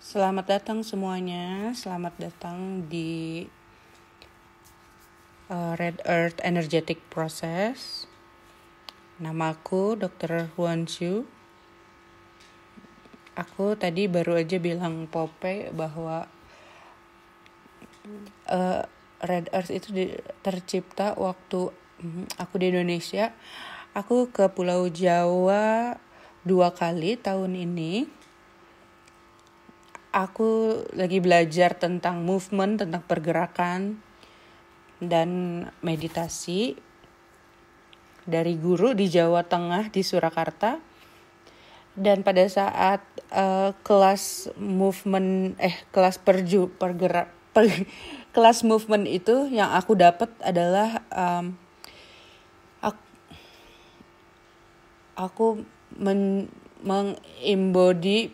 Selamat datang semuanya, selamat datang di uh, Red Earth Energetic Process. Namaku Dr. Huan Xiu. Aku tadi baru aja bilang Pope bahwa uh, Red Earth itu di, tercipta waktu mhm, aku di Indonesia. Aku ke Pulau Jawa dua kali tahun ini aku lagi belajar tentang movement, tentang pergerakan dan meditasi dari guru di Jawa Tengah di Surakarta. Dan pada saat uh, kelas movement eh kelas perju pergerak per, kelas movement itu yang aku dapat adalah um, aku, aku men, mengembody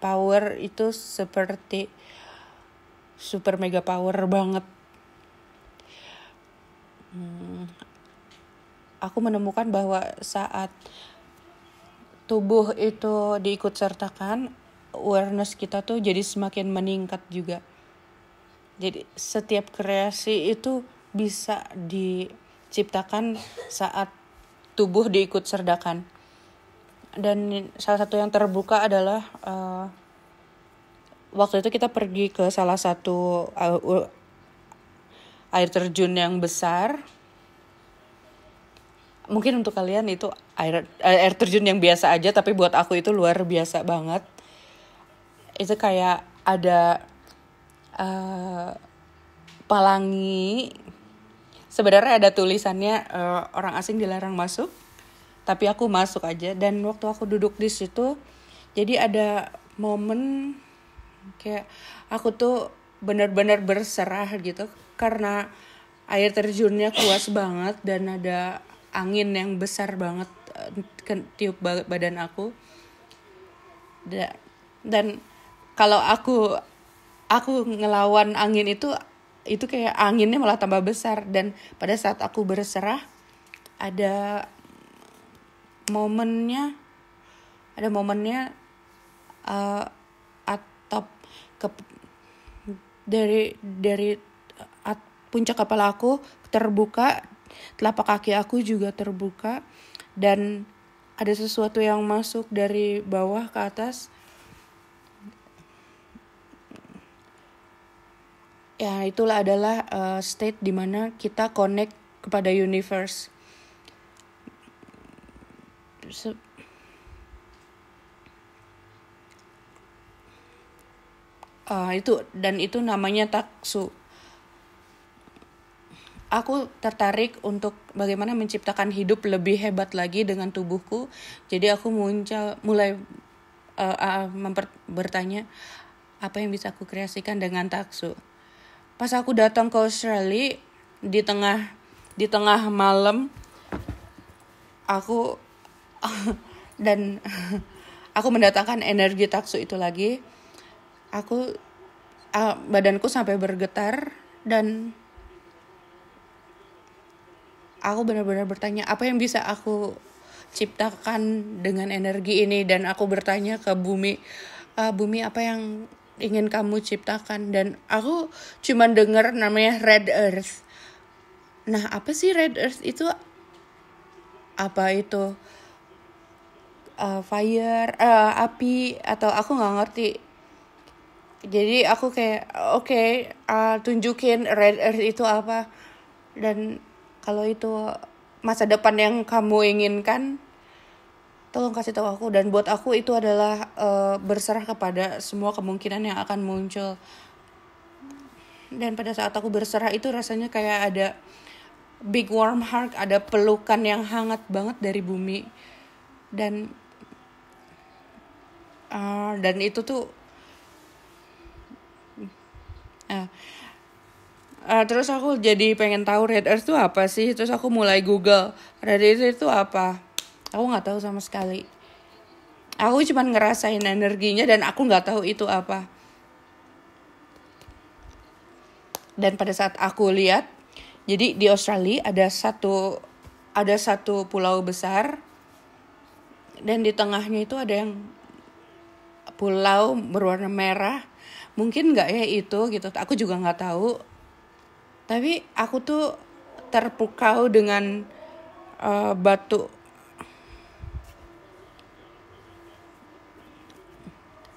power itu seperti super mega power banget hmm, aku menemukan bahwa saat tubuh itu diikut sertakan awareness kita tuh jadi semakin meningkat juga jadi setiap kreasi itu bisa diciptakan saat tubuh diikut serdakan dan salah satu yang terbuka adalah uh, waktu itu kita pergi ke salah satu uh, uh, air terjun yang besar mungkin untuk kalian itu air eh, air terjun yang biasa aja tapi buat aku itu luar biasa banget itu kayak ada uh, palangi sebenarnya ada tulisannya uh, orang asing dilarang masuk tapi aku masuk aja dan waktu aku duduk di situ jadi ada momen kayak aku tuh benar-benar berserah gitu karena air terjunnya kuas banget dan ada angin yang besar banget eh, tiup badan aku dan kalau aku aku ngelawan angin itu itu kayak anginnya malah tambah besar dan pada saat aku berserah ada momennya ada momennya uh, eh, atap ke dari dari at, puncak kepala aku terbuka telapak kaki aku juga terbuka dan ada sesuatu yang masuk dari bawah ke atas ya itulah adalah uh, state dimana kita connect kepada universe se uh, ah, itu dan itu namanya taksu aku tertarik untuk bagaimana menciptakan hidup lebih hebat lagi dengan tubuhku. Jadi aku muncul mulai uh, uh, memper, bertanya apa yang bisa aku kreasikan dengan taksu. Pas aku datang ke Australia di tengah di tengah malam aku dan aku mendatangkan energi taksu itu lagi aku uh, badanku sampai bergetar dan aku benar-benar bertanya apa yang bisa aku ciptakan dengan energi ini dan aku bertanya ke bumi uh, bumi apa yang ingin kamu ciptakan dan aku cuman dengar namanya red earth nah apa sih red earth itu apa itu uh, fire uh, api atau aku nggak ngerti jadi aku kayak oke okay, uh, eh, tunjukin red earth itu apa dan kalau itu masa depan yang kamu inginkan tolong kasih tahu aku dan buat aku itu adalah uh, berserah kepada semua kemungkinan yang akan muncul dan pada saat aku berserah itu rasanya kayak ada big warm heart ada pelukan yang hangat banget dari bumi dan Ah, dan itu tuh uh, uh, terus aku jadi pengen tahu red earth tuh apa sih terus aku mulai google red earth itu apa aku nggak tahu sama sekali aku cuma ngerasain energinya dan aku nggak tahu itu apa dan pada saat aku lihat jadi di Australia ada satu ada satu pulau besar dan di tengahnya itu ada yang pulau berwarna merah mungkin nggak ya itu gitu aku juga nggak tahu tapi aku tuh terpukau dengan uh, batu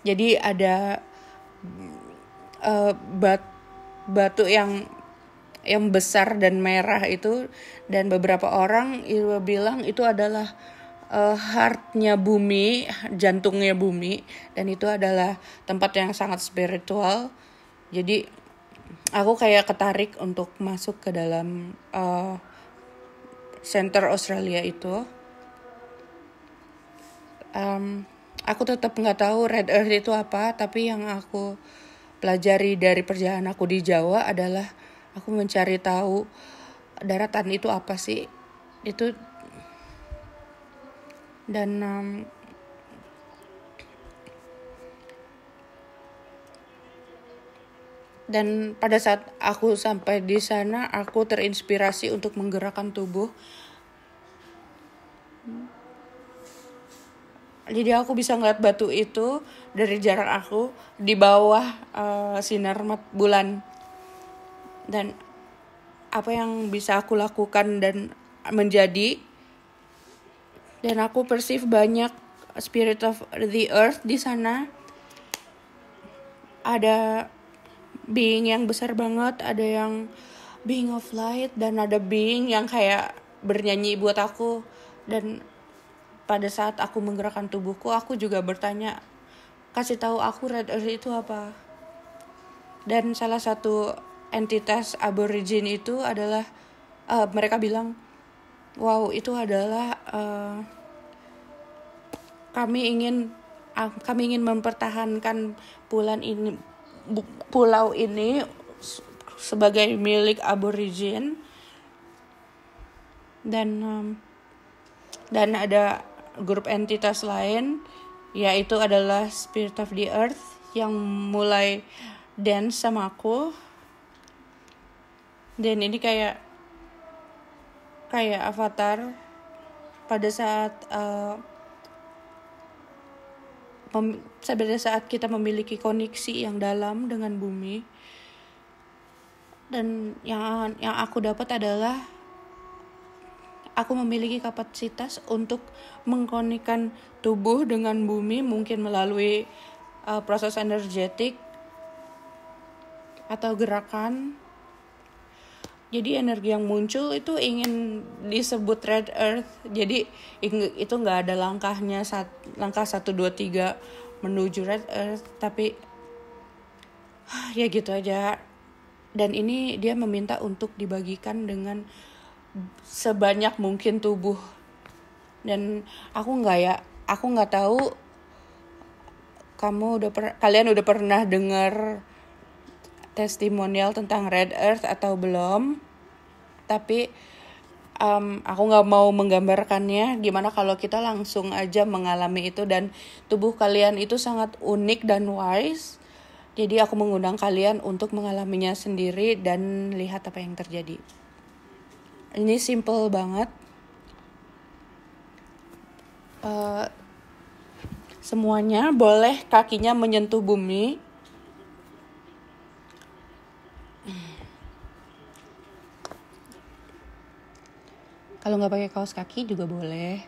jadi ada uh, bat, batu yang yang besar dan merah itu dan beberapa orang bilang itu adalah uh, heartnya bumi, jantungnya bumi, dan itu adalah tempat yang sangat spiritual. Jadi aku kayak ketarik untuk masuk ke dalam uh, center Australia itu. Um, aku tetap nggak tahu Red Earth itu apa, tapi yang aku pelajari dari perjalanan aku di Jawa adalah aku mencari tahu daratan itu apa sih. Itu dan um, dan pada saat aku sampai di sana aku terinspirasi untuk menggerakkan tubuh jadi aku bisa ngeliat batu itu dari jarak aku di bawah uh, sinar mat bulan dan apa yang bisa aku lakukan dan menjadi dan aku perceive banyak spirit of the earth di sana ada being yang besar banget ada yang being of light dan ada being yang kayak bernyanyi buat aku dan pada saat aku menggerakkan tubuhku aku juga bertanya kasih tahu aku red earth itu apa dan salah satu entitas aborigin itu adalah uh, mereka bilang wow itu adalah uh, kami ingin uh, kami ingin mempertahankan bulan ini bu, pulau ini sebagai milik aborigin dan um, dan ada grup entitas lain yaitu adalah Spirit of the Earth yang mulai dance sama aku dan ini kayak kayak avatar pada saat uh, pada saat kita memiliki koneksi yang dalam dengan bumi dan yang yang aku dapat adalah aku memiliki kapasitas untuk mengkonekkan tubuh dengan bumi mungkin melalui uh, proses energetik atau gerakan jadi energi yang muncul itu ingin disebut red earth jadi itu nggak ada langkahnya saat langkah satu dua tiga menuju red earth tapi ya gitu aja dan ini dia meminta untuk dibagikan dengan sebanyak mungkin tubuh dan aku nggak ya aku nggak tahu kamu udah per, kalian udah pernah dengar testimonial tentang Red Earth atau belum tapi um, aku nggak mau menggambarkannya gimana kalau kita langsung aja mengalami itu dan tubuh kalian itu sangat unik dan wise jadi aku mengundang kalian untuk mengalaminya sendiri dan lihat apa yang terjadi ini simple banget uh, semuanya boleh kakinya menyentuh bumi Kalau nggak pakai kaos kaki juga boleh.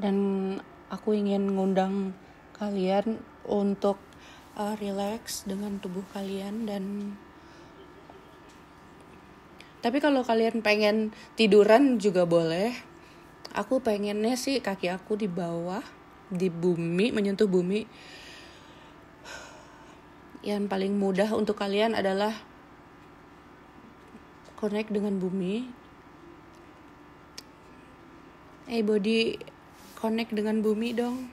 Dan aku ingin ngundang kalian untuk uh, relax dengan tubuh kalian dan tapi kalau kalian pengen tiduran juga boleh. Aku pengennya sih kaki aku di bawah, di bumi, menyentuh bumi. Yang paling mudah untuk kalian adalah connect dengan bumi hey body connect dengan bumi dong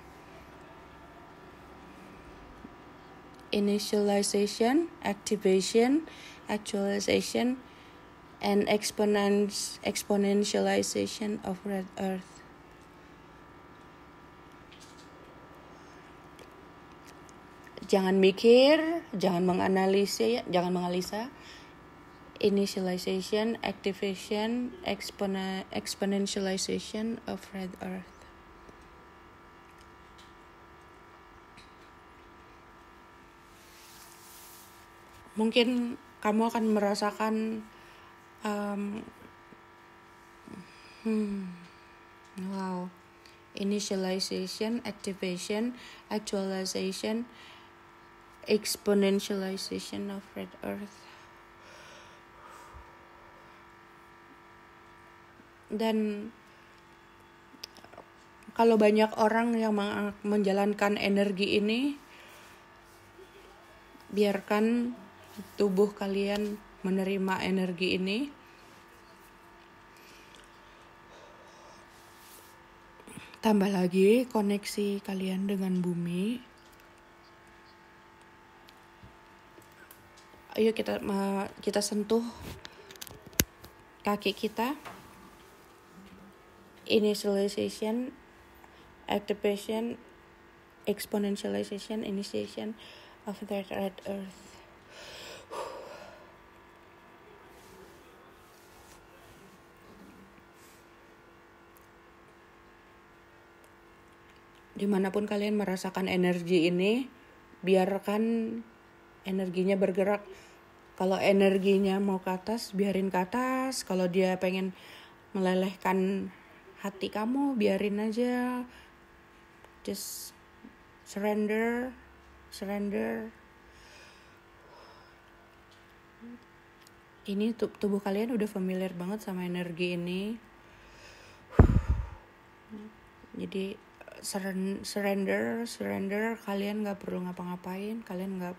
initialization activation actualization and exponents exponentialization of red earth jangan mikir, jangan menganalisa, ya, jangan menganalisa, initialization, activation, expon- exponentialization of red earth. Mungkin kamu akan merasakan um, hmm, wow initialization, activation, actualization, exponentialization of red earth. dan kalau banyak orang yang menjalankan energi ini biarkan tubuh kalian menerima energi ini tambah lagi koneksi kalian dengan bumi ayo kita kita sentuh kaki kita initialization activation exponentialization initiation of the red earth dimanapun kalian merasakan energi ini biarkan energinya bergerak kalau energinya mau ke atas biarin ke atas kalau dia pengen melelehkan hati kamu biarin aja just surrender surrender ini tubuh kalian udah familiar banget sama energi ini jadi surrender surrender kalian nggak perlu ngapa-ngapain kalian nggak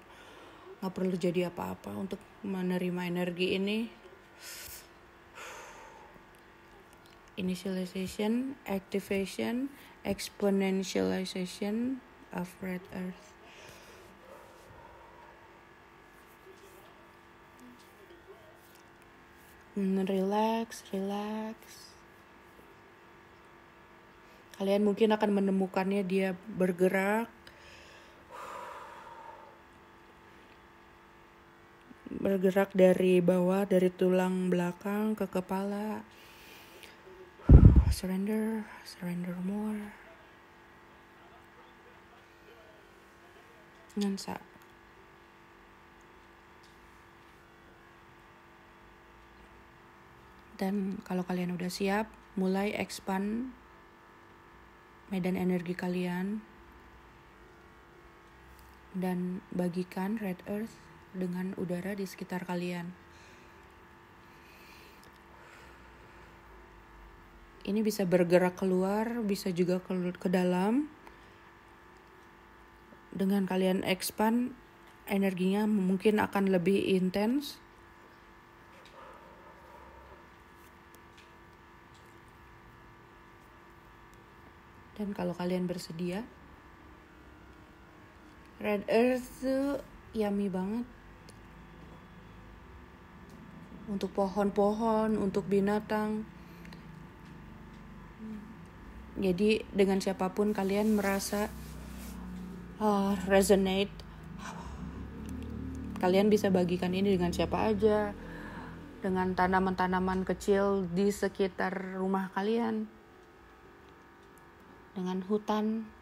nggak perlu jadi apa-apa untuk menerima energi ini initialization, activation, exponentialization of red earth. Hmm, relax, relax. Kalian mungkin akan menemukannya dia bergerak bergerak dari bawah dari tulang belakang ke kepala surrender, surrender more. non sa Dan kalau kalian udah siap, mulai expand medan energi kalian dan bagikan red earth dengan udara di sekitar kalian. ini bisa bergerak keluar, bisa juga ke, ke dalam. Dengan kalian expand, energinya mungkin akan lebih intens. Dan kalau kalian bersedia, Red Earth tuh yummy banget. Untuk pohon-pohon, untuk binatang, jadi dengan siapapun kalian merasa uh, resonate, kalian bisa bagikan ini dengan siapa aja, dengan tanaman-tanaman kecil di sekitar rumah kalian, dengan hutan.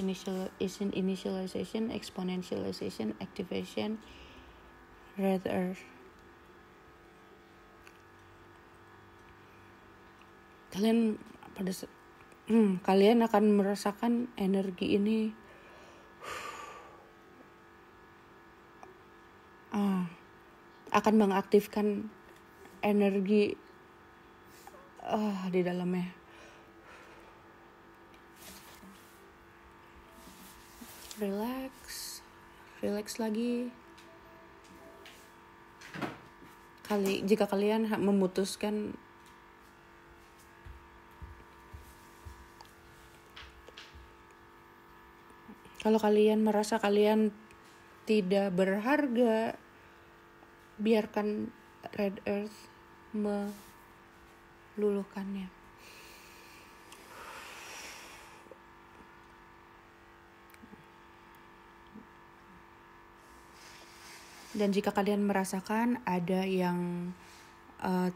initial initialization, exponentialization, activation, red earth. kalian pada hmm, kalian akan merasakan energi ini uh, akan mengaktifkan energi uh, di dalamnya relax relax lagi kali jika kalian memutuskan Kalau kalian merasa kalian tidak berharga, biarkan Red Earth meluluhkannya. Dan jika kalian merasakan ada yang uh,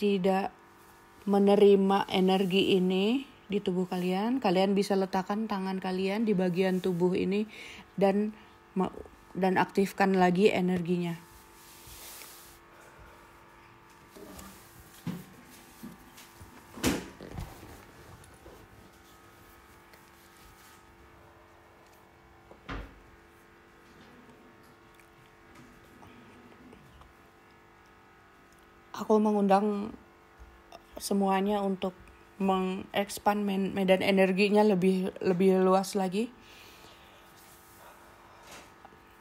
tidak menerima energi ini, di tubuh kalian. Kalian bisa letakkan tangan kalian di bagian tubuh ini dan dan aktifkan lagi energinya. Aku mengundang semuanya untuk mengekspan medan energinya lebih lebih luas lagi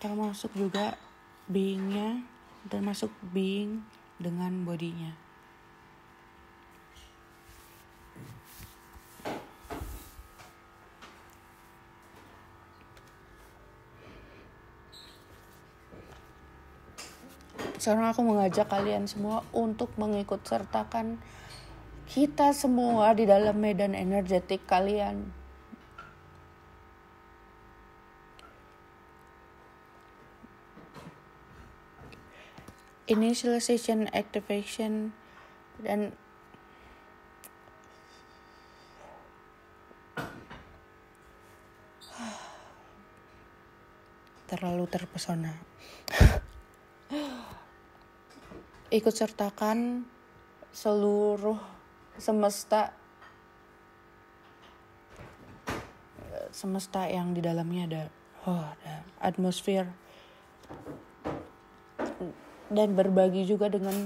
termasuk juga beingnya termasuk being dengan bodinya sekarang aku mengajak kalian semua untuk mengikut sertakan kita semua di dalam medan energetik kalian. Initialization activation dan terlalu terpesona. Ikut sertakan seluruh semesta semesta yang di dalamnya ada oh ada atmosfer dan berbagi juga dengan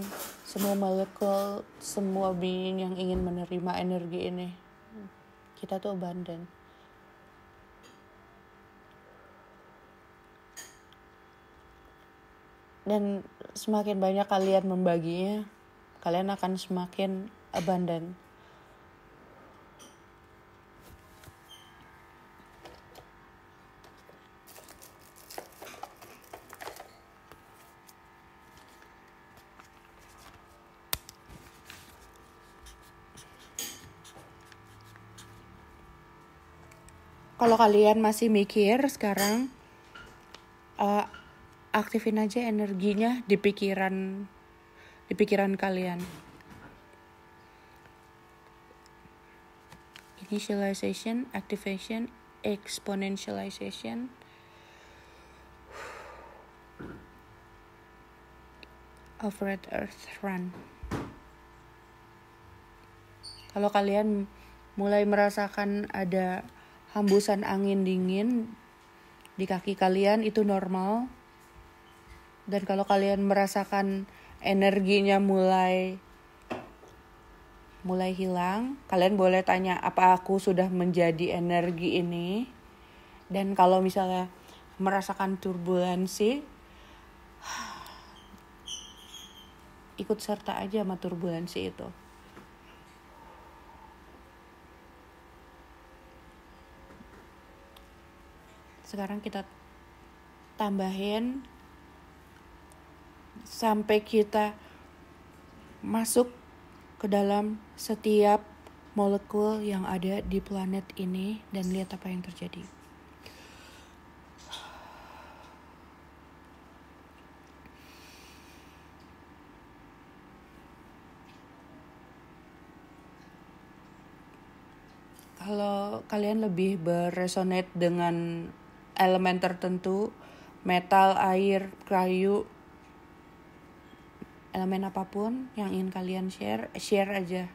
semua molekul semua being yang ingin menerima energi ini kita tuh abundant dan semakin banyak kalian membaginya kalian akan semakin abundant. Kalau kalian masih mikir sekarang, uh, aktifin aja energinya di pikiran, di pikiran kalian. initialization, activation, exponentialization. of red Earth Run. Kalau kalian mulai merasakan ada hembusan angin dingin di kaki kalian itu normal. Dan kalau kalian merasakan energinya mulai mulai hilang, kalian boleh tanya apa aku sudah menjadi energi ini. Dan kalau misalnya merasakan turbulensi, ikut serta aja sama turbulensi itu. Sekarang kita tambahin sampai kita masuk ke dalam setiap molekul yang ada di planet ini dan lihat apa yang terjadi. Kalau kalian lebih berresonate dengan elemen tertentu, metal, air, kayu, elemen apapun yang ingin kalian share share aja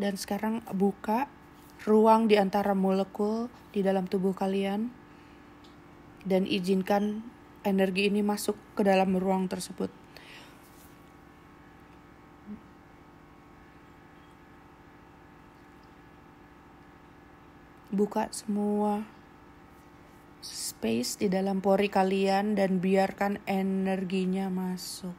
dan sekarang buka ruang di antara molekul di dalam tubuh kalian dan izinkan energi ini masuk ke dalam ruang tersebut. Buka semua space di dalam pori kalian dan biarkan energinya masuk.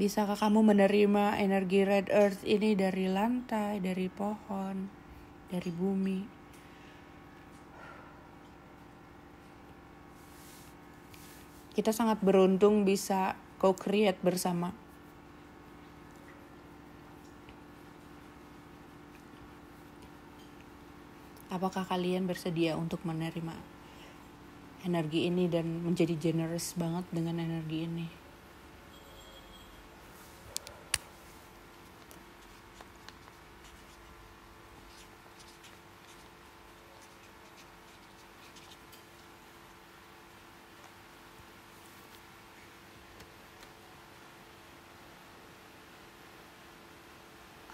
Bisakah kamu menerima energi red earth ini dari lantai, dari pohon, dari bumi? Kita sangat beruntung bisa co-create bersama. Apakah kalian bersedia untuk menerima energi ini dan menjadi generous banget dengan energi ini?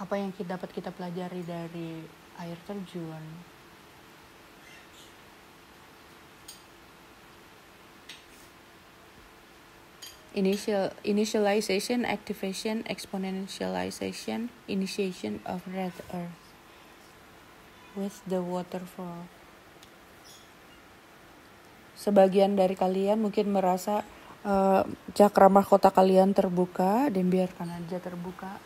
apa yang kita dapat kita pelajari dari air terjun initial initialization activation exponentialization initiation of red earth with the waterfall sebagian dari kalian mungkin merasa uh, kota mahkota kalian terbuka dan biarkan aja terbuka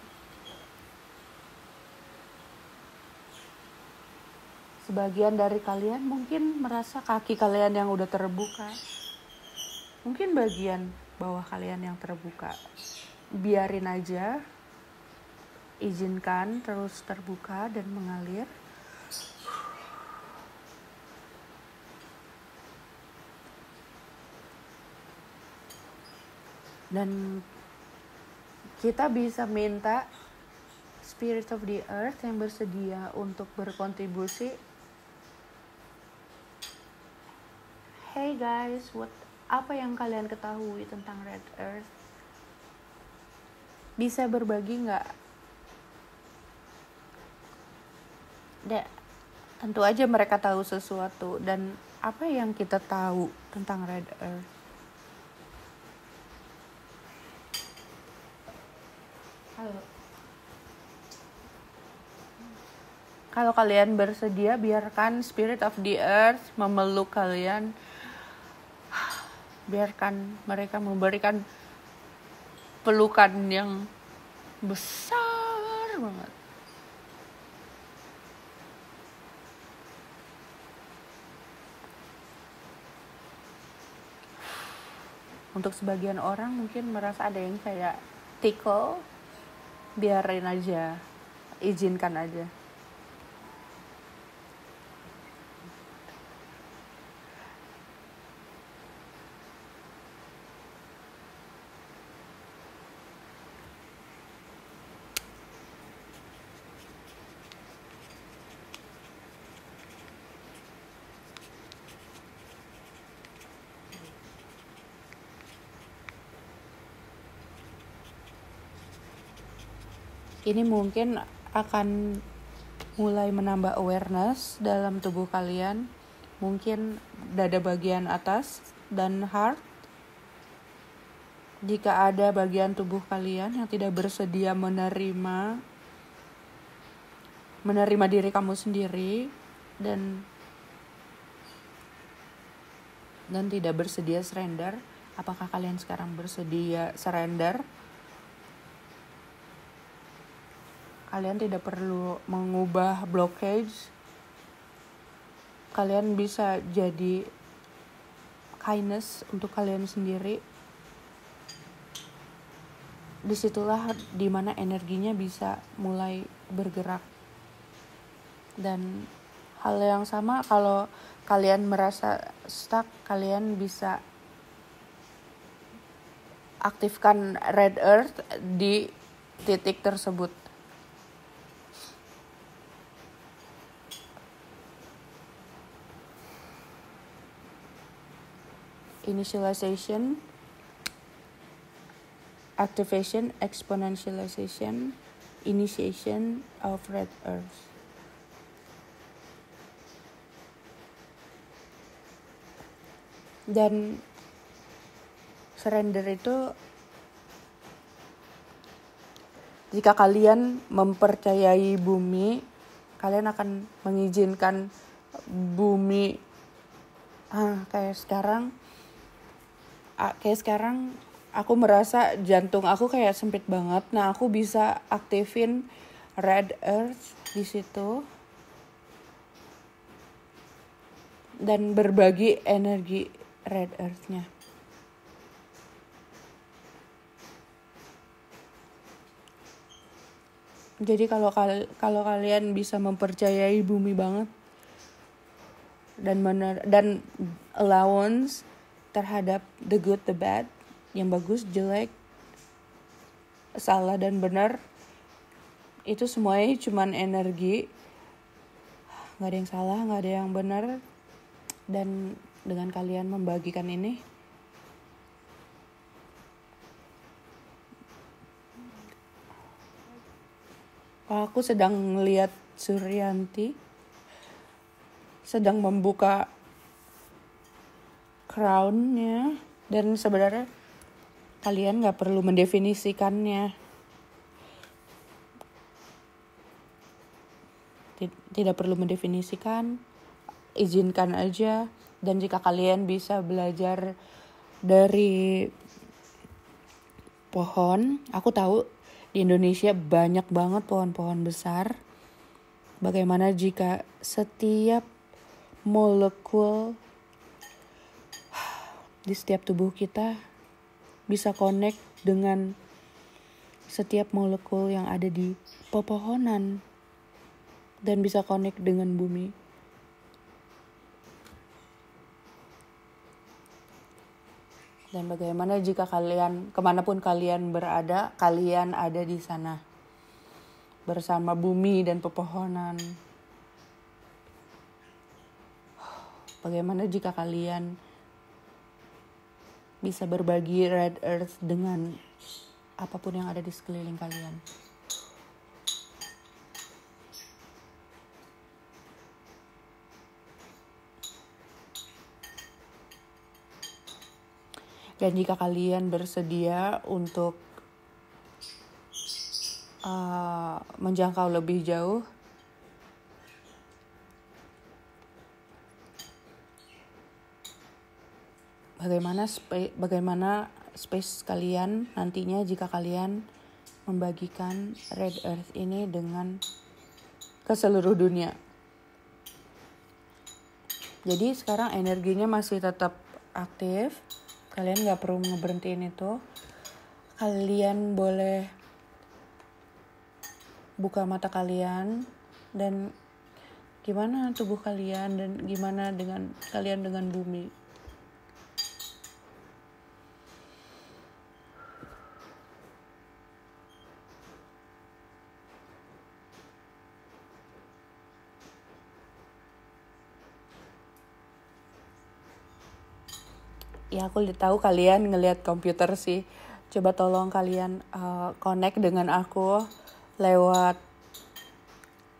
sebagian dari kalian mungkin merasa kaki kalian yang udah terbuka mungkin bagian bawah kalian yang terbuka biarin aja izinkan terus terbuka dan mengalir dan kita bisa minta spirit of the earth yang bersedia untuk berkontribusi hey guys what apa yang kalian ketahui tentang Red Earth? Bisa berbagi nggak? Da, tentu aja mereka tahu sesuatu dan apa yang kita tahu tentang Red Earth? Halo. Kalau kalian bersedia, biarkan Spirit of the Earth memeluk kalian biarkan mereka memberikan pelukan yang besar banget untuk sebagian orang mungkin merasa ada yang kayak tickle biarin aja izinkan aja ini mungkin akan mulai menambah awareness dalam tubuh kalian, mungkin dada bagian atas dan heart. Jika ada bagian tubuh kalian yang tidak bersedia menerima menerima diri kamu sendiri dan dan tidak bersedia surrender, apakah kalian sekarang bersedia surrender? kalian tidak perlu mengubah blockage kalian bisa jadi kindness untuk kalian sendiri disitulah dimana energinya bisa mulai bergerak dan hal yang sama kalau kalian merasa stuck kalian bisa aktifkan red earth di titik tersebut initialization, activation, exponentialization, initiation of red earth. Dan surrender itu jika kalian mempercayai bumi, kalian akan mengizinkan bumi ah, kayak sekarang kayak sekarang aku merasa jantung aku kayak sempit banget. Nah, aku bisa aktifin red earth di situ. Dan berbagi energi red earth-nya. Jadi kalau kal kalau kalian bisa mempercayai bumi banget dan mener dan allowance terhadap the good, the bad, yang bagus, jelek, salah dan benar itu semuanya cuman energi nggak ada yang salah nggak ada yang benar dan dengan kalian membagikan ini kalau aku sedang melihat Suryanti sedang membuka crownnya dan sebenarnya kalian nggak perlu mendefinisikannya tidak perlu mendefinisikan izinkan aja dan jika kalian bisa belajar dari pohon aku tahu di Indonesia banyak banget pohon-pohon besar bagaimana jika setiap molekul di setiap tubuh kita bisa connect dengan setiap molekul yang ada di pepohonan dan bisa connect dengan bumi. Dan bagaimana jika kalian, kemanapun kalian berada, kalian ada di sana bersama bumi dan pepohonan. Bagaimana jika kalian bisa berbagi red earth dengan apapun yang ada di sekeliling kalian. Dan jika kalian bersedia untuk uh, menjangkau lebih jauh, bagaimana spe, bagaimana space kalian nantinya jika kalian membagikan red earth ini dengan ke seluruh dunia. Jadi sekarang energinya masih tetap aktif. Kalian nggak perlu ngeberhentiin itu. Kalian boleh buka mata kalian dan gimana tubuh kalian dan gimana dengan kalian dengan bumi ya aku tahu kalian ngelihat komputer sih coba tolong kalian uh, connect dengan aku lewat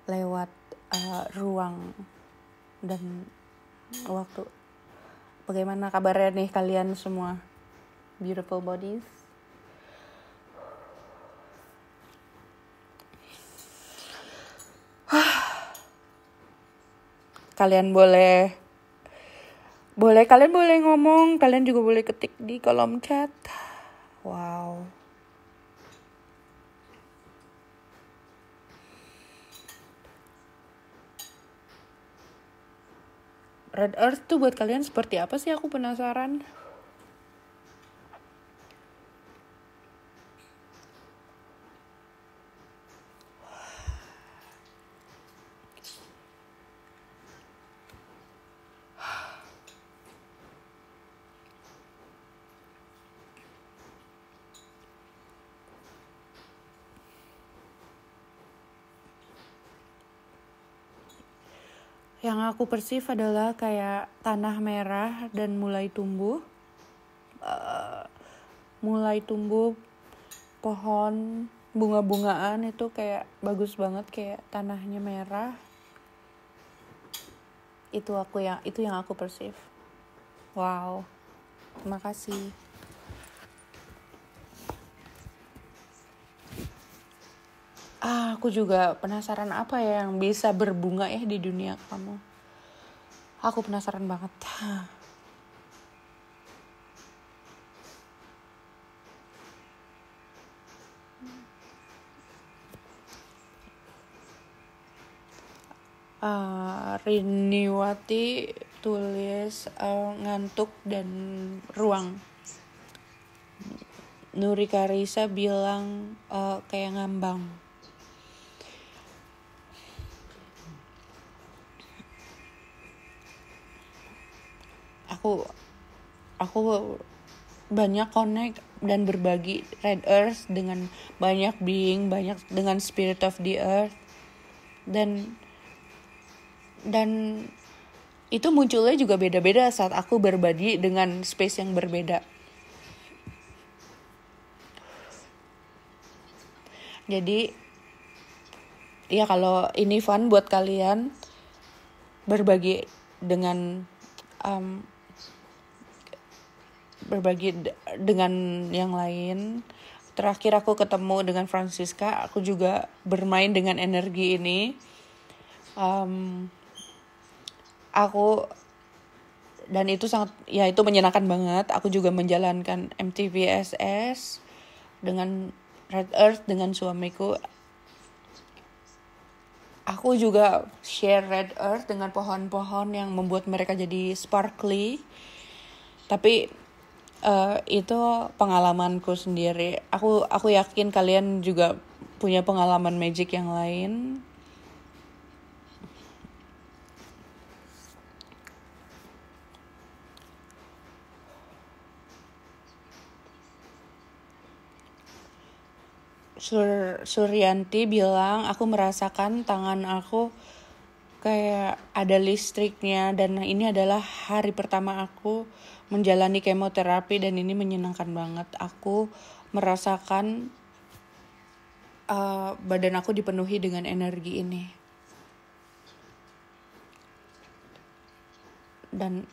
lewat uh, ruang dan waktu bagaimana kabarnya nih kalian semua beautiful bodies kalian boleh boleh kalian boleh ngomong kalian juga boleh ketik di kolom chat wow Red Earth tuh buat kalian seperti apa sih aku penasaran aku persif adalah kayak tanah merah dan mulai tumbuh uh, mulai tumbuh pohon bunga-bungaan itu kayak bagus banget kayak tanahnya merah itu aku yang itu yang aku persif wow terima kasih ah, aku juga penasaran apa ya yang bisa berbunga ya di dunia kamu Aku penasaran banget. Uh, eh, Riniwati tulis uh, ngantuk dan ruang. Nuri Karisa bilang uh, kayak ngambang. aku aku banyak connect dan berbagi red earth dengan banyak being banyak dengan spirit of the earth dan dan itu munculnya juga beda-beda saat aku berbagi dengan space yang berbeda. Jadi ya kalau ini fun buat kalian berbagi dengan um, berbagi dengan yang lain terakhir aku ketemu dengan Francisca aku juga bermain dengan energi ini um, aku dan itu sangat ya itu menyenangkan banget aku juga menjalankan MTVSS dengan Red Earth dengan suamiku aku juga share Red Earth dengan pohon-pohon yang membuat mereka jadi sparkly tapi Eh, itu pengalamanku sendiri aku aku yakin kalian juga punya pengalaman magic yang lain Sur Suryanti bilang aku merasakan tangan aku kayak ada listriknya dan ini adalah hari pertama aku menjalani kemoterapi dan ini menyenangkan banget. Aku merasakan uh, badan aku dipenuhi dengan energi ini. Dan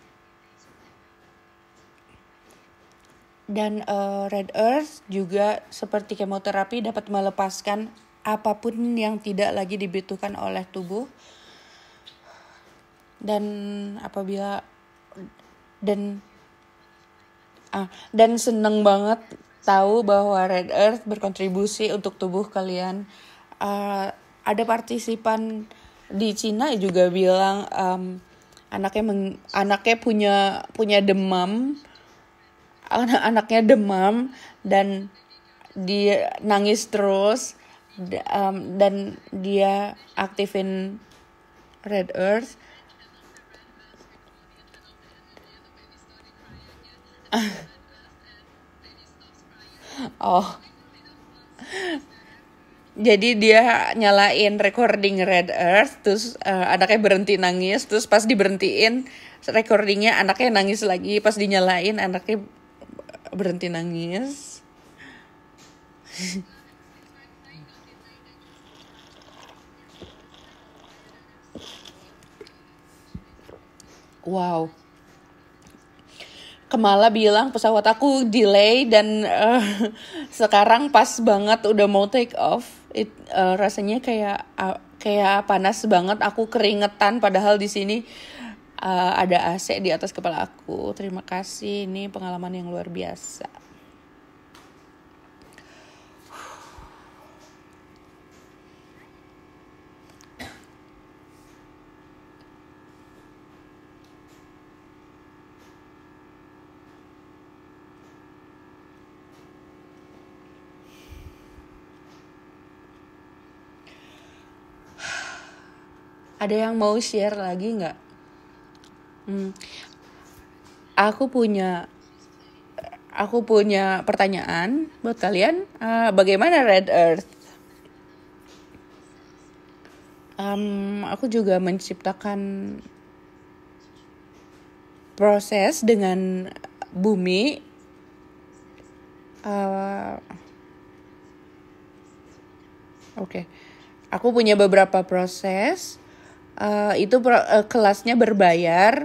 dan uh, red earth juga seperti kemoterapi dapat melepaskan apapun yang tidak lagi dibutuhkan oleh tubuh. Dan apabila dan ah, dan seneng banget tahu bahwa Red Earth berkontribusi untuk tubuh kalian. Uh, ada partisipan di Cina juga bilang um, anaknya meng, anaknya punya punya demam, anak anaknya demam dan dia nangis terus um, dan dia aktifin Red Earth oh jadi dia nyalain recording Red Earth terus uh, anaknya berhenti nangis terus pas diberhentiin recordingnya anaknya nangis lagi pas dinyalain anaknya berhenti nangis wow Kemala bilang pesawat aku delay dan uh, sekarang pas banget udah mau take off. It, uh, rasanya kayak uh, kayak panas banget, aku keringetan padahal di sini uh, ada AC di atas kepala aku. Terima kasih, ini pengalaman yang luar biasa. Ada yang mau share lagi nggak? Hmm. Aku punya aku punya pertanyaan buat kalian. Uh, bagaimana Red Earth? Um, aku juga menciptakan proses dengan bumi. Uh, Oke, okay. aku punya beberapa proses Eh, itu pro, uh, kelasnya berbayar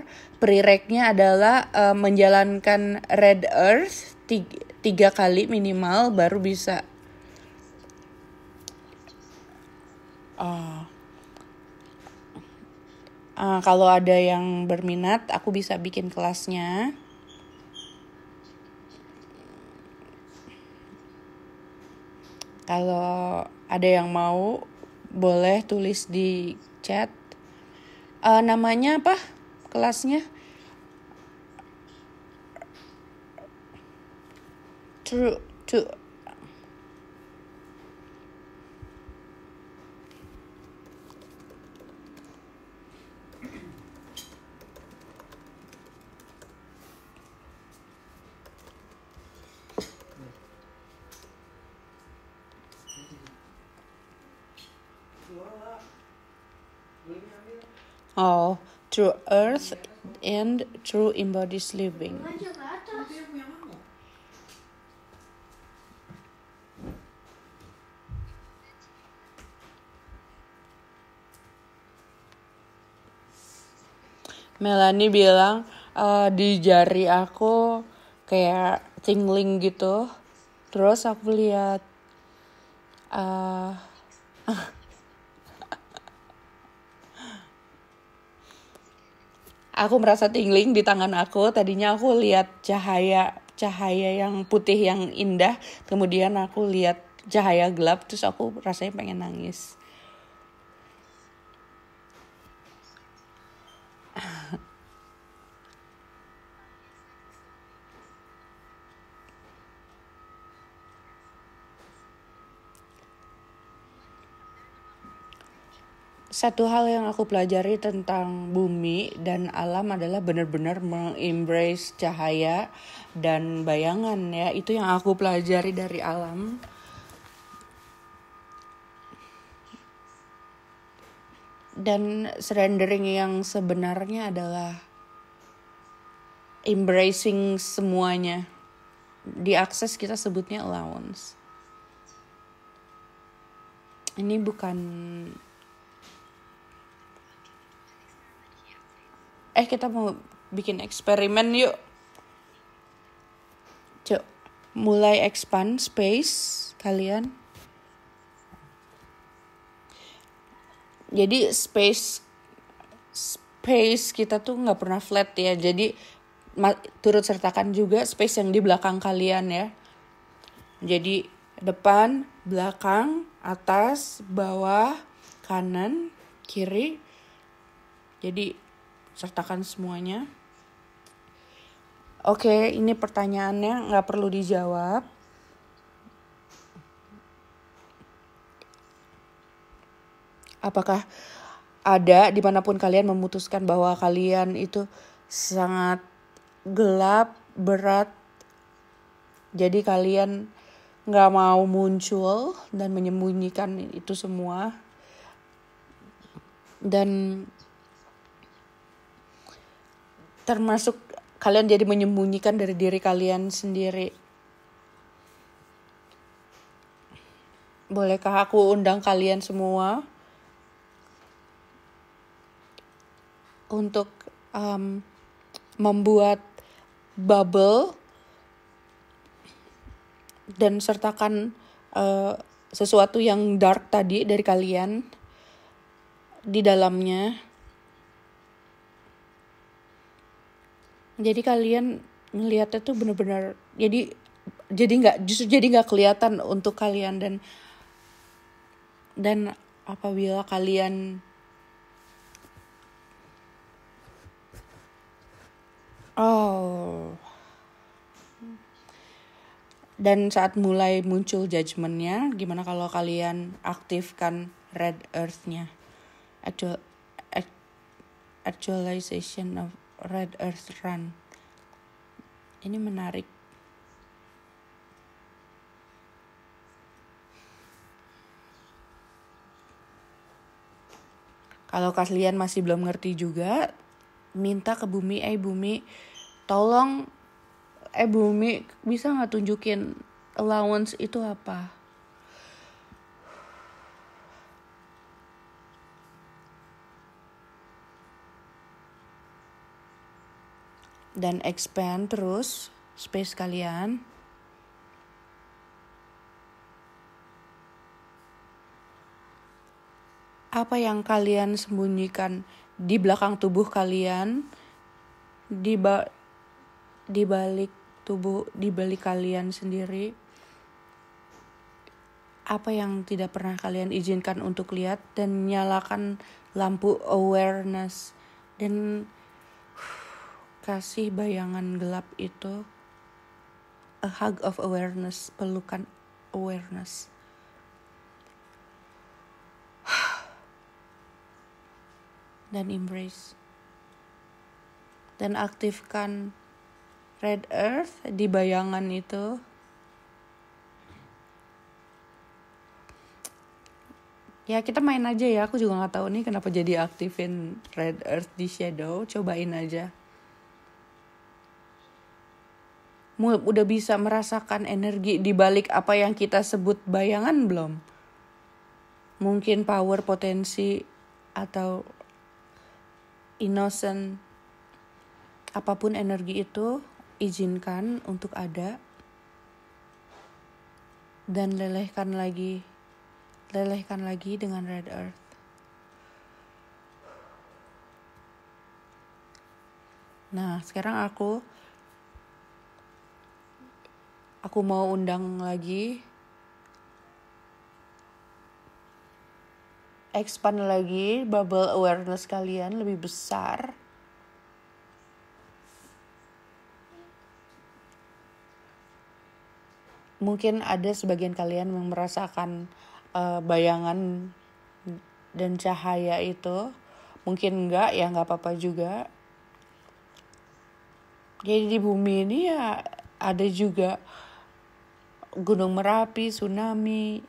prereknya adalah uh, menjalankan red earth tiga, tiga kali minimal baru bisa uh, uh, kalau ada yang berminat aku bisa bikin kelasnya kalau ada yang mau boleh tulis di chat uh, namanya apa kelasnya true to through earth and through embodied living. Melani bilang uh, di jari aku kayak tingling gitu. Terus aku lihat uh, aku merasa tingling di tangan aku. Tadinya aku lihat cahaya cahaya yang putih yang indah, kemudian aku lihat cahaya gelap terus aku rasanya pengen nangis. satu hal yang aku pelajari tentang bumi dan alam adalah benar-benar mengembrace cahaya dan bayangan ya itu yang aku pelajari dari alam dan surrendering yang sebenarnya adalah embracing semuanya di akses kita sebutnya allowance ini bukan eh kita mau bikin eksperimen yuk cuk mulai expand space kalian jadi space space kita tuh nggak pernah flat ya jadi turut sertakan juga space yang di belakang kalian ya jadi depan belakang atas bawah kanan kiri jadi sertakan semuanya. Oke, ini pertanyaannya nggak perlu dijawab. Apakah ada dimanapun kalian memutuskan bahwa kalian itu sangat gelap, berat, jadi kalian nggak mau muncul dan menyembunyikan itu semua dan termasuk kalian jadi menyembunyikan dari diri kalian sendiri bolehkah aku undang kalian semua untuk um, membuat bubble dan sertakan uh, sesuatu yang dark tadi dari kalian di dalamnya jadi kalian ngelihatnya tuh bener-bener jadi jadi nggak justru jadi nggak kelihatan untuk kalian dan dan apabila kalian oh dan saat mulai muncul judgementnya gimana kalau kalian aktifkan red earthnya actual actualization of Red Earth Run. Ini menarik. Kalau kalian masih belum ngerti juga, minta ke Bumi, eh Bumi, tolong eh Bumi bisa nggak tunjukin allowance itu apa? dan expand terus space kalian. Apa yang kalian sembunyikan di belakang tubuh kalian, di ba di balik tubuh, di balik kalian sendiri? Apa yang tidak pernah kalian izinkan untuk lihat dan nyalakan lampu awareness dan kasih bayangan gelap itu a hug of awareness, pelukan awareness. Dan embrace. Dan aktifkan red earth di bayangan itu. ya kita main aja ya aku juga nggak tahu nih kenapa jadi aktifin red earth di shadow cobain aja udah bisa merasakan energi di balik apa yang kita sebut bayangan belum? Mungkin power potensi atau innocent apapun energi itu izinkan untuk ada dan lelehkan lagi lelehkan lagi dengan red earth Nah, sekarang aku aku mau undang lagi expand lagi bubble awareness kalian lebih besar mungkin ada sebagian kalian yang merasakan uh, bayangan dan cahaya itu mungkin enggak ya nggak apa-apa juga jadi di bumi ini ya ada juga Gunung Merapi, tsunami,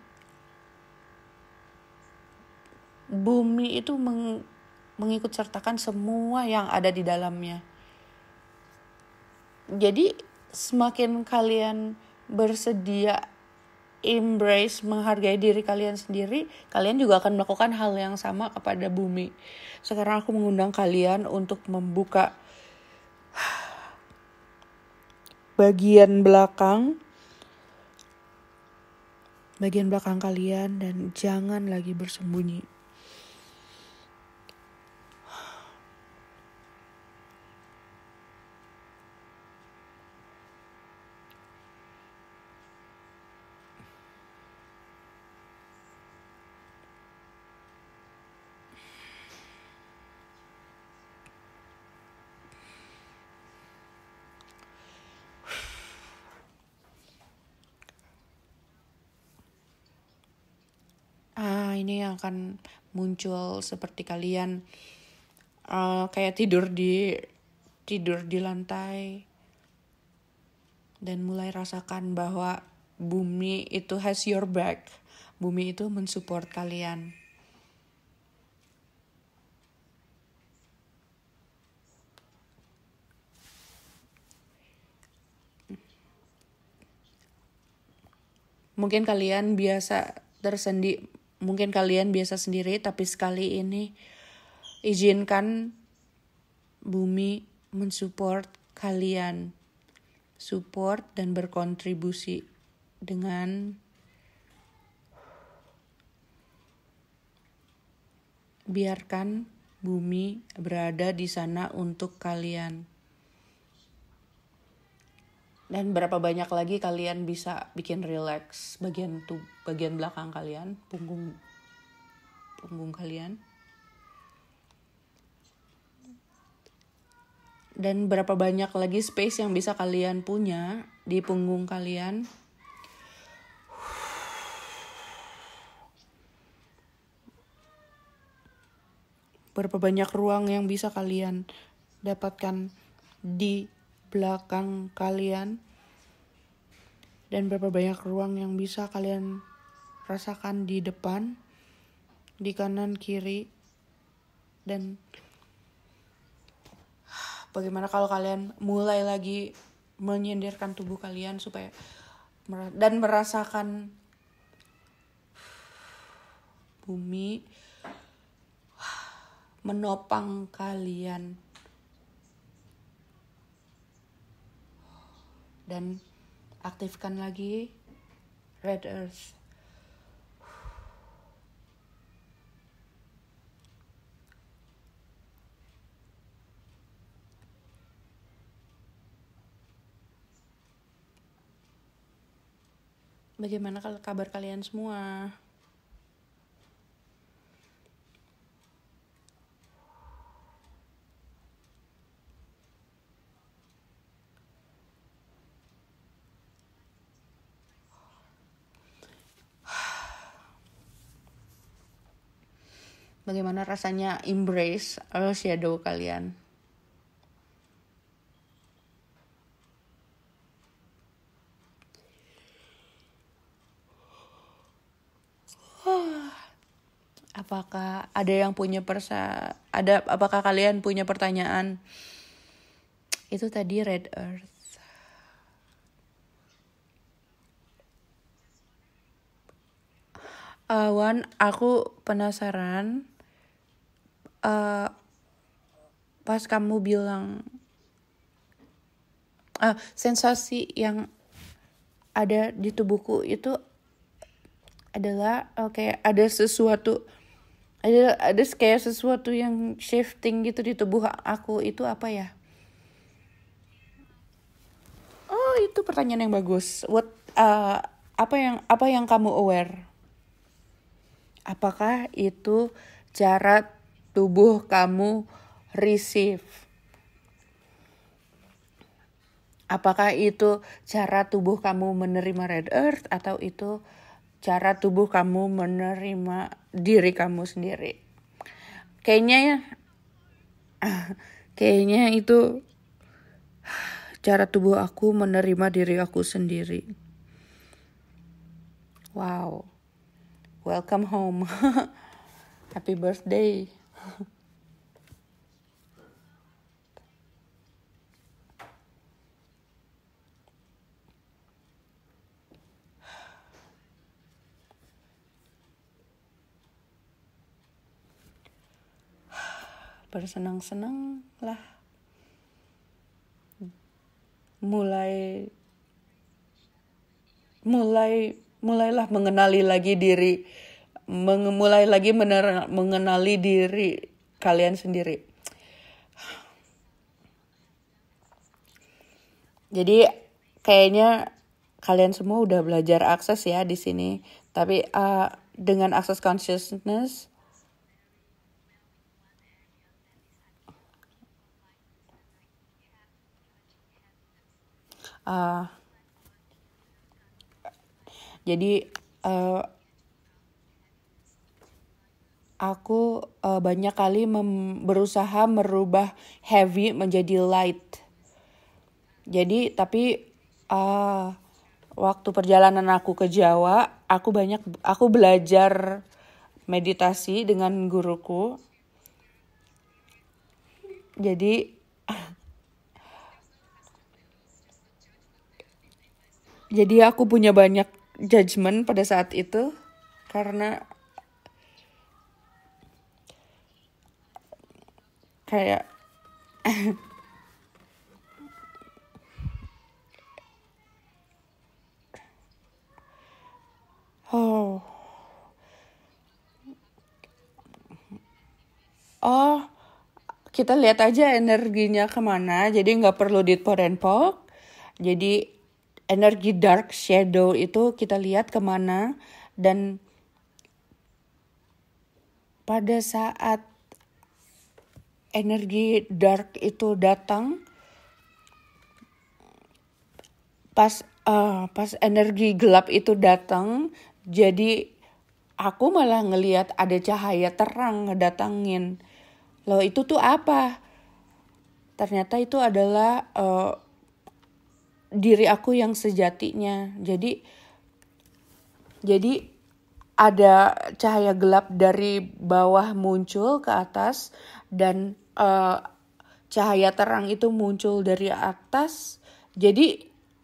bumi itu meng, mengikut sertakan semua yang ada di dalamnya. Jadi semakin kalian bersedia embrace menghargai diri kalian sendiri, kalian juga akan melakukan hal yang sama kepada bumi. Sekarang aku mengundang kalian untuk membuka bagian belakang bagian belakang kalian dan jangan lagi bersembunyi. ini yang akan muncul seperti kalian uh, kayak tidur di tidur di lantai dan mulai rasakan bahwa bumi itu has your back. Bumi itu mensupport kalian. Mungkin kalian biasa tersendi mungkin kalian biasa sendiri tapi sekali ini izinkan bumi mensupport kalian support dan berkontribusi dengan biarkan bumi berada di sana untuk kalian dan berapa banyak lagi kalian bisa bikin relax bagian tuh bagian belakang kalian punggung punggung kalian dan berapa banyak lagi space yang bisa kalian punya di punggung kalian berapa banyak ruang yang bisa kalian dapatkan di belakang kalian dan berapa banyak ruang yang bisa kalian rasakan di depan, di kanan kiri dan bagaimana kalau kalian mulai lagi menyendirkan tubuh kalian supaya dan merasakan bumi menopang kalian dan aktifkan lagi Red Earth. Bagaimana kabar kalian semua? bagaimana rasanya embrace all eh, shadow kalian. Apakah ada yang punya persa ada apakah kalian punya pertanyaan? Itu tadi red earth. Awan, eh, aku penasaran uh, pas kamu bilang uh, sensasi yang ada di tubuhku itu adalah oke eh, okay, ada sesuatu ada ada kayak sesuatu yang shifting gitu di tubuh aku itu apa ya oh itu pertanyaan yang bagus what uh, apa yang apa yang kamu aware apakah itu jarak tubuh kamu receive. Apakah itu cara tubuh kamu menerima red earth atau itu cara tubuh kamu menerima diri kamu sendiri? Kayaknya ya kayaknya itu cara tubuh aku menerima diri aku sendiri. Wow. Welcome home. Happy birthday bersenang-senang lah mulai mulai mulailah mengenali lagi diri mulai lagi mener- mengenali diri kalian sendiri. Jadi kayaknya kalian semua udah belajar akses ya di sini. Tapi uh, dengan akses consciousness uh, jadi uh, aku uh, banyak kali berusaha merubah heavy menjadi light. Jadi tapi uh, waktu perjalanan aku ke Jawa, aku banyak aku belajar meditasi dengan guruku. Jadi Jadi aku punya banyak judgement pada saat itu karena kayak oh oh kita lihat aja energinya kemana jadi nggak perlu ditporenpok jadi energi dark shadow itu kita lihat kemana dan pada saat energi dark itu datang pas uh, pas energi gelap itu datang jadi aku malah ngeliat ada cahaya terang ngedatangin loh itu tuh apa ternyata itu adalah uh, diri aku yang sejatinya jadi jadi ada cahaya gelap dari bawah muncul ke atas dan uh, cahaya terang itu muncul dari atas jadi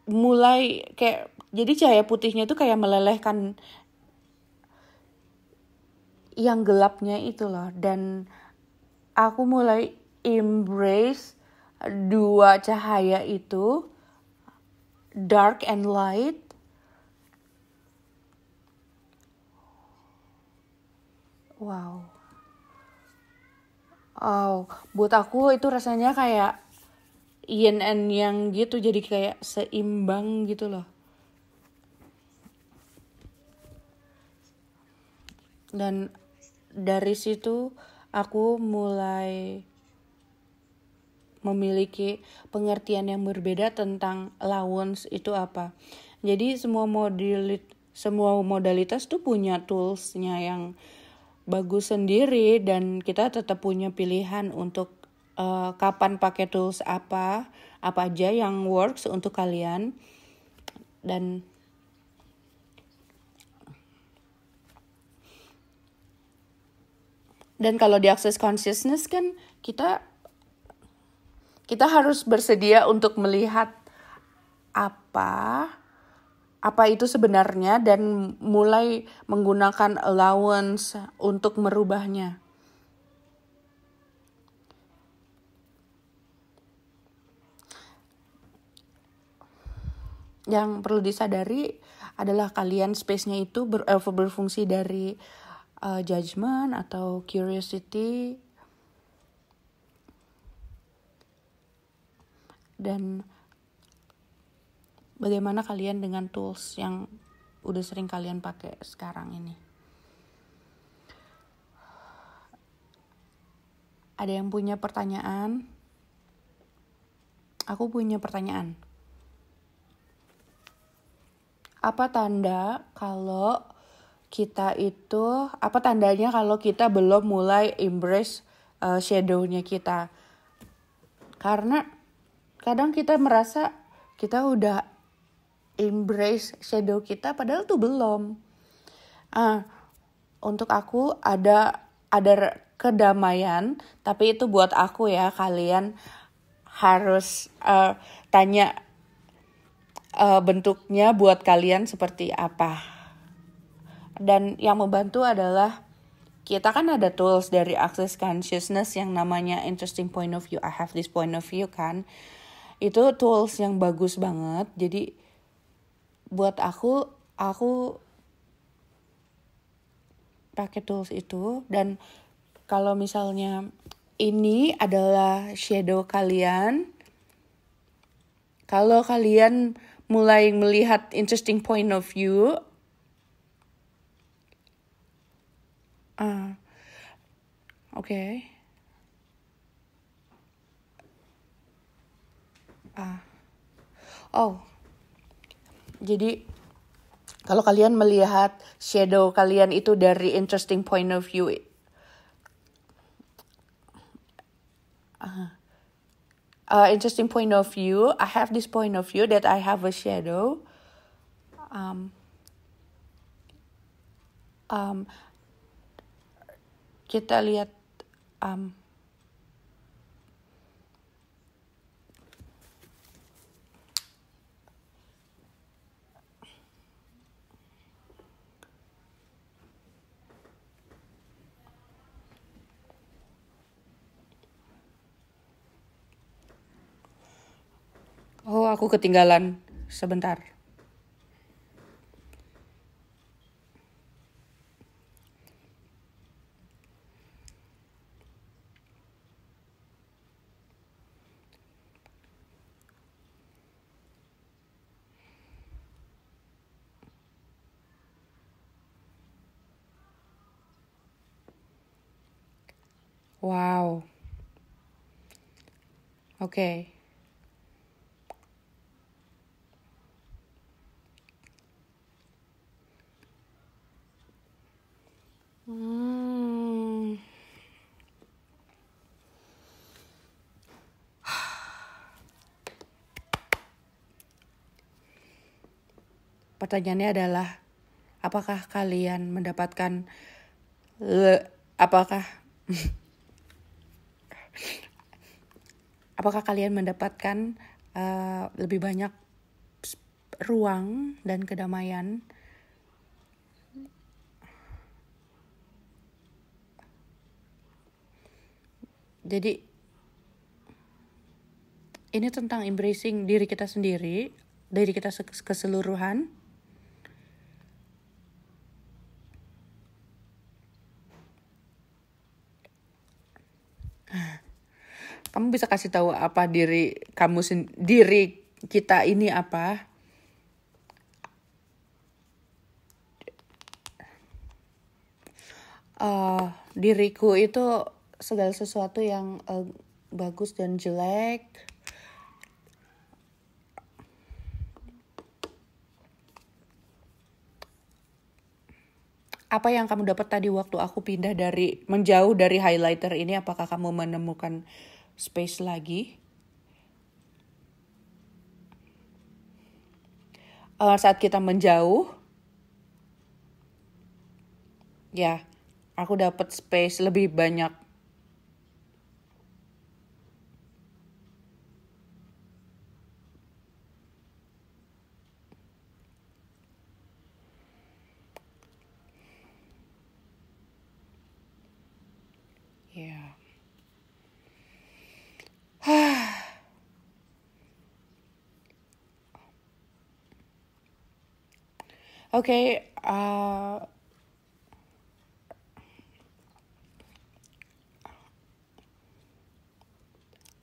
mulai kayak jadi cahaya putihnya itu kayak melelehkan yang gelapnya itu loh dan aku mulai embrace dua cahaya itu dark and light wow Oh, buat aku itu rasanya kayak yin and yang gitu jadi kayak seimbang gitu loh. Dan dari situ aku mulai memiliki pengertian yang berbeda tentang allowance itu apa. Jadi semua modalit semua modalitas tuh punya toolsnya yang bagus sendiri dan kita tetap punya pilihan untuk uh, kapan pakai tools apa, apa aja yang works untuk kalian dan dan kalau di access consciousness kan kita kita harus bersedia untuk melihat apa apa itu sebenarnya dan mulai menggunakan allowance untuk merubahnya. Yang perlu disadari adalah kalian space-nya itu ber, eh, berfungsi dari uh, eh, judgment atau curiosity dan bagaimana kalian dengan tools yang udah sering kalian pakai sekarang ini. Ada yang punya pertanyaan? Aku punya pertanyaan. Apa tanda kalau kita itu apa tandanya kalau kita belum mulai embrace uh, shadownya kita? Karena kadang kita merasa kita udah embrace shadow kita padahal tuh belum ah untuk aku ada ada kedamaian tapi itu buat aku ya kalian harus uh, tanya uh, bentuknya buat kalian seperti apa dan yang membantu adalah kita kan ada tools dari Access Consciousness yang namanya Interesting Point of View, I Have This Point of View kan. Itu tools yang bagus banget. Jadi buat aku aku pakai tools itu dan kalau misalnya ini adalah shadow kalian kalau kalian mulai melihat interesting point of view uh, oke okay. ah uh. oh jadi kalau kalian melihat shadow kalian itu dari interesting point of view uh, uh, interesting point of view I have this point of view that I have a shadow um, um, kita lihat um, Oh, aku ketinggalan. Sebentar. Wow. Oke. Okay. Hmm. Pertanyaannya adalah, apakah kalian mendapatkan le, apakah apakah kalian mendapatkan uh, lebih banyak ruang dan kedamaian Jadi ini tentang embracing diri kita sendiri, diri kita keseluruhan. Kamu bisa kasih tahu apa diri kamu sendiri kita ini apa? Uh, diriku itu segala sesuatu yang uh, bagus dan jelek apa yang kamu dapat tadi waktu aku pindah dari menjauh dari highlighter ini apakah kamu menemukan space lagi uh, saat kita menjauh ya aku dapat space lebih banyak okay uh, eh,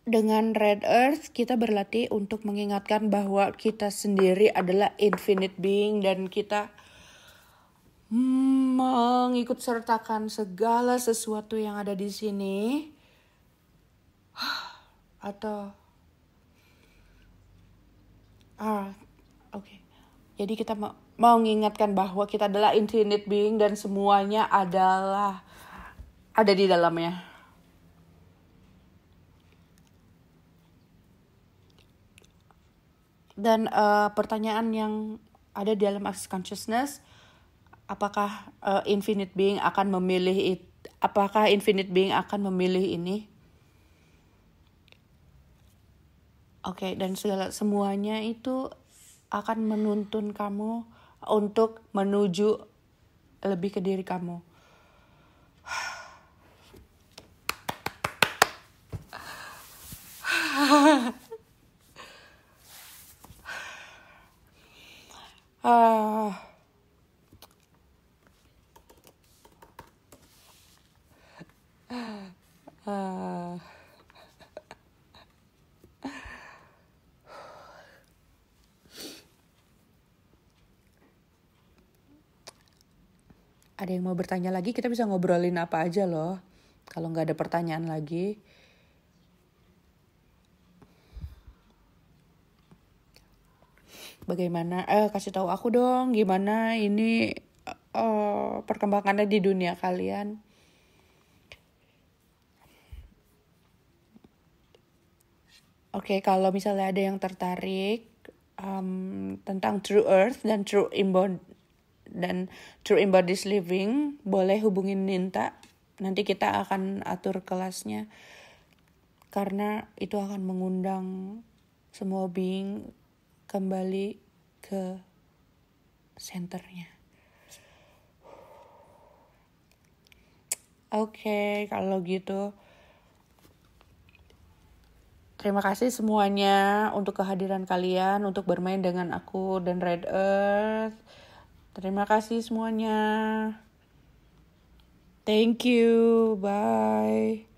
dengan Red Earth kita berlatih untuk mengingatkan bahwa kita sendiri adalah infinite being dan kita mengikut sertakan segala sesuatu yang ada di sini atau ah oke okay. jadi kita mau mau mengingatkan bahwa kita adalah infinite being dan semuanya adalah ada di dalamnya. Dan uh, pertanyaan yang ada di dalam access consciousness, apakah uh, infinite being akan memilih it, apakah infinite being akan memilih ini? Oke, okay, dan segala semuanya itu akan menuntun kamu untuk menuju lebih ke diri kamu ada yang mau bertanya lagi kita bisa ngobrolin apa aja loh kalau nggak ada pertanyaan lagi bagaimana eh kasih tahu aku dong gimana ini uh, perkembangannya di dunia kalian Oke, okay, kalau misalnya ada yang tertarik um, tentang True Earth dan True Inbound dan True Embodies Living boleh hubungin Ninta nanti kita akan atur kelasnya karena itu akan mengundang semua being kembali ke senternya oke okay, kalau gitu Terima kasih semuanya untuk kehadiran kalian, untuk bermain dengan aku dan Red Earth. Terima kasih semuanya. Thank you. Bye.